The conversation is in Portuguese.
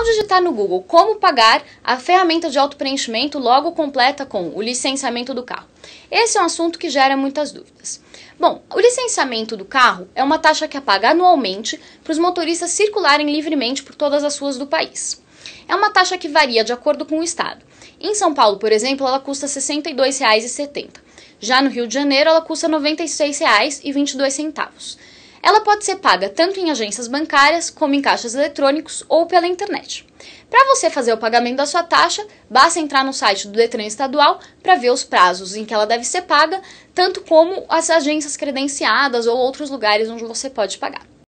Ao digitar tá no Google como pagar, a ferramenta de autopreenchimento logo completa com o licenciamento do carro. Esse é um assunto que gera muitas dúvidas. Bom, o licenciamento do carro é uma taxa que é paga anualmente para os motoristas circularem livremente por todas as ruas do país. É uma taxa que varia de acordo com o estado. Em São Paulo, por exemplo, ela custa R$ 62,70. Já no Rio de Janeiro, ela custa R$ 96,22. Ela pode ser paga tanto em agências bancárias, como em caixas eletrônicos ou pela internet. Para você fazer o pagamento da sua taxa, basta entrar no site do Detran Estadual para ver os prazos em que ela deve ser paga, tanto como as agências credenciadas ou outros lugares onde você pode pagar.